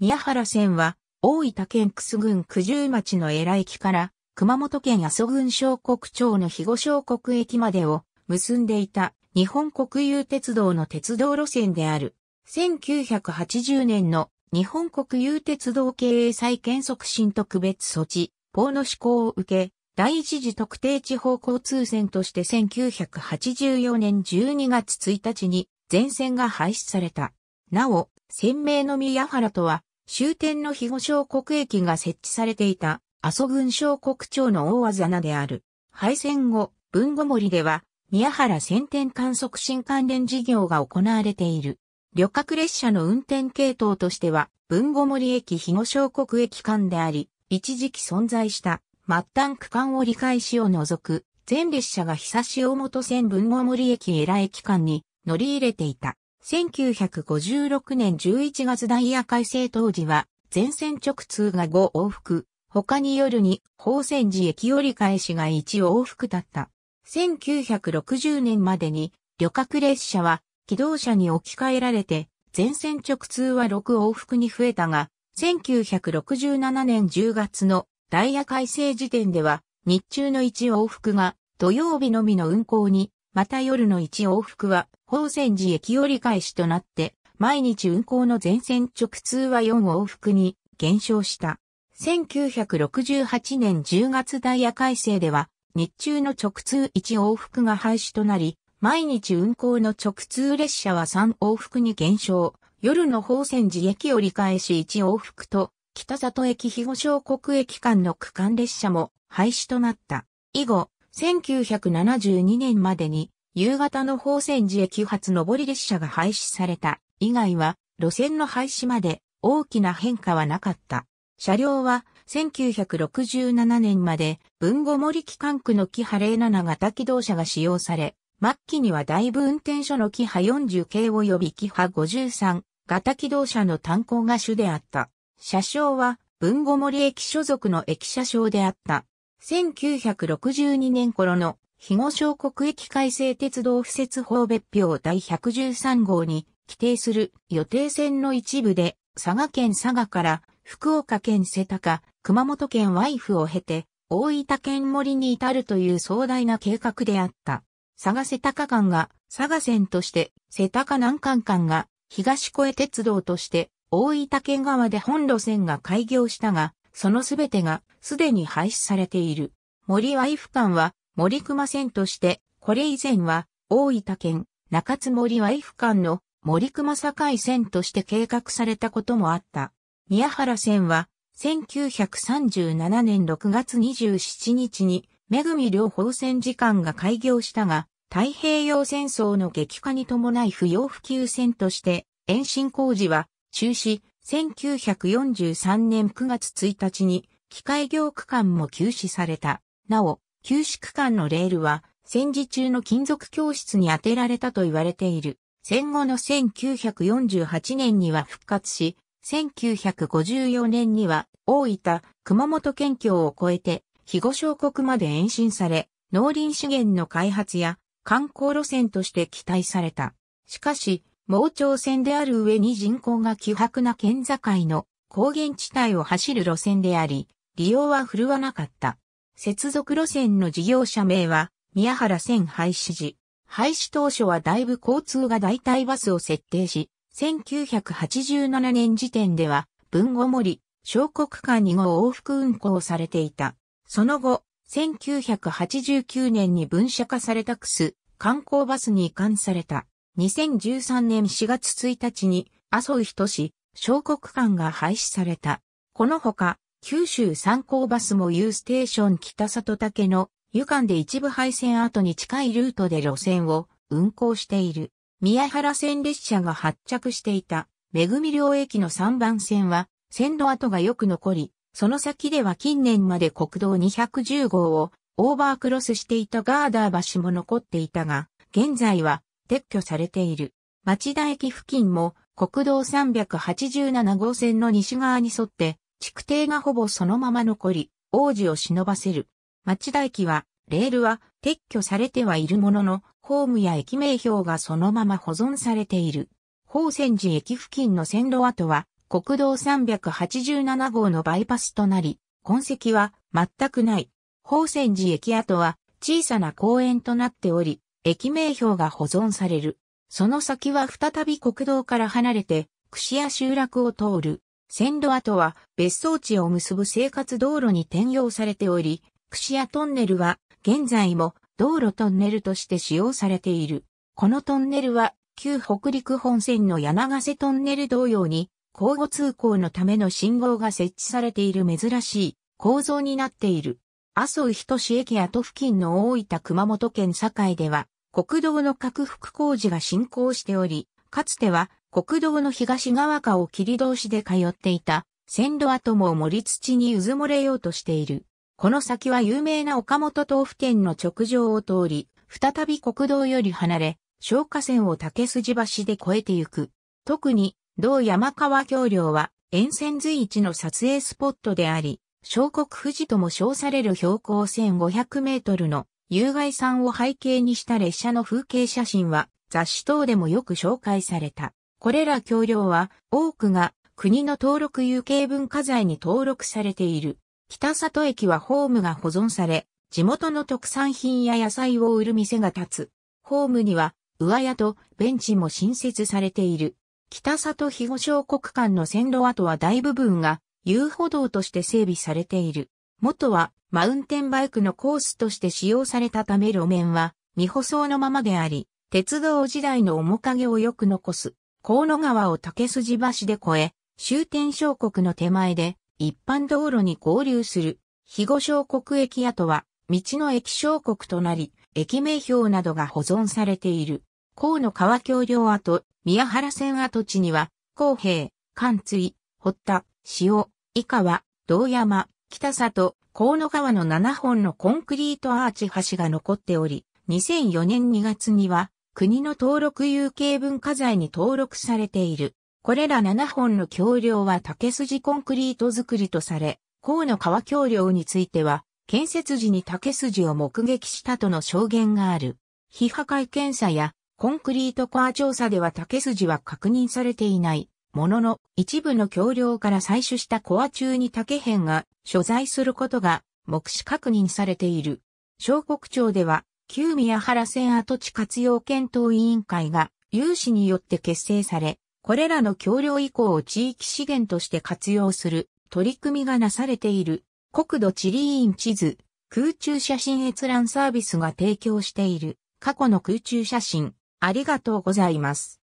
宮原線は、大分県楠郡九十町の偉駅から、熊本県阿蘇郡小国町の肥後小国駅までを結んでいた日本国有鉄道の鉄道路線である。1980年の日本国有鉄道経営再建促進特別措置、法の施行を受け、第一次特定地方交通線として1984年12月1日に全線が廃止された。なお、鮮明の宮原とは終点の肥後小国駅が設置されていた阿蘇郡小国町の大技穴である。廃線後、豊後森では、宮原先天観測新関連事業が行われている。旅客列車の運転系統としては、豊後森駅肥後小国駅間であり、一時期存在した末端区間折り返しを除く、全列車が久し大本線豊後森駅エラ駅間に乗り入れていた。1956年11月ダイヤ改正当時は、全線直通が5往復、他に夜に、宝泉寺駅折り返しが1往復だった。1960年までに、旅客列車は、機動車に置き換えられて、全線直通は6往復に増えたが、1967年10月のダイヤ改正時点では、日中の1往復が土曜日のみの運行にまた夜の1往復は、宝泉寺駅折り返しとなって、毎日運行の全線直通は4往復に減少した。1968年10月ダイヤ改正では、日中の直通1往復が廃止となり、毎日運行の直通列車は3往復に減少、夜の宝泉寺駅折り返し1往復と、北里駅肥後小国駅間の区間列車も廃止となった。以後、1972年までに夕方の宝泉寺駅発上り列車が廃止された以外は路線の廃止まで大きな変化はなかった。車両は1967年まで文後森機関区の木波07型機動車が使用され、末期には大部運転所のキハ40系及びキハ53型機動車の炭鉱が主であった。車掌は文後森駅所属の駅車掌であった。1962年頃の肥後小国駅改正鉄道敷設法別表第113号に規定する予定線の一部で佐賀県佐賀から福岡県瀬高、熊本県ワイフを経て大分県森に至るという壮大な計画であった。佐賀瀬高間が佐賀線として瀬高南関間が東越鉄道として大分県側で本路線が開業したが、そのすべてがすでに廃止されている。森ワイフ館は森熊線として、これ以前は大分県中津森ワイフ館の森熊境線として計画されたこともあった。宮原線は1937年6月27日に、めぐみ両方線時間が開業したが、太平洋戦争の激化に伴い不要不急線として、延伸工事は中止、1943年9月1日に機械業区間も休止された。なお、休止区間のレールは戦時中の金属教室に当てられたと言われている。戦後の1948年には復活し、1954年には大分、熊本県境を越えて、肥後小国まで延伸され、農林資源の開発や観光路線として期待された。しかし、盲腸線である上に人口が希薄な県境の高原地帯を走る路線であり、利用は振るわなかった。接続路線の事業者名は、宮原線廃止時。廃止当初はだいぶ交通が代替バスを設定し、1987年時点では、文後森、小国間に号往復運行されていた。その後、1989年に分社化されたクス、観光バスに移管された。2013年4月1日に麻生人志、小国間が廃止された。このほか、九州三考バスも U ステーション北里竹の湯間で一部廃線後に近いルートで路線を運行している。宮原線列車が発着していた、めぐみ両駅の3番線は、線路跡がよく残り、その先では近年まで国道210号をオーバークロスしていたガーダー橋も残っていたが、現在は撤去されている。町田駅付近も国道387号線の西側に沿って築堤がほぼそのまま残り、王子を忍ばせる。町田駅は、レールは撤去されてはいるものの、ホームや駅名標がそのまま保存されている。宝泉寺駅付近の線路跡は、国道387号のバイパスとなり、痕跡は全くない。宝泉寺駅跡は小さな公園となっており、駅名標が保存される。その先は再び国道から離れて、串屋集落を通る。線路跡は別荘地を結ぶ生活道路に転用されており、串屋トンネルは現在も道路トンネルとして使用されている。このトンネルは旧北陸本線の柳瀬トンネル同様に交互通行のための信号が設置されている珍しい構造になっている。麻生人志駅跡付近の大分熊本県境では国道の拡幅工事が進行しており、かつては国道の東側下を切り通しで通っていた線路跡も森土にうずもれようとしている。この先は有名な岡本豆腐店の直上を通り、再び国道より離れ、消火線を竹筋橋で越えてゆく。特に、同山川橋梁は沿線随一の撮影スポットであり、小国富士とも称される標高1500メートルの有害酸を背景にした列車の風景写真は雑誌等でもよく紹介された。これら橋梁は多くが国の登録有形文化財に登録されている。北里駅はホームが保存され、地元の特産品や野菜を売る店が立つ。ホームには、上屋とベンチも新設されている。北里肥後小国間の線路跡は大部分が遊歩道として整備されている。元はマウンテンバイクのコースとして使用されたため路面は未舗装のままであり、鉄道時代の面影をよく残す、河野川を竹筋橋で越え、終点小国の手前で一般道路に合流する、肥後小国駅跡は、道の駅小国となり、駅名標などが保存されている。河野川橋梁跡、宮原線跡地には、公平、関追、堀田、塩、井川、道山、北里、河野川の7本のコンクリートアーチ橋が残っており、2004年2月には国の登録有形文化財に登録されている。これら7本の橋梁は竹筋コンクリート作りとされ、河野川橋梁については、建設時に竹筋を目撃したとの証言がある。非破壊検査やコンクリートコア調査では竹筋は確認されていない。ものの、一部の橋梁から採取したコア中に竹片が所在することが目視確認されている。小国町では、旧宮原線跡地活用検討委員会が有志によって結成され、これらの橋梁以降を地域資源として活用する取り組みがなされている国土地理院地図、空中写真閲覧サービスが提供している過去の空中写真、ありがとうございます。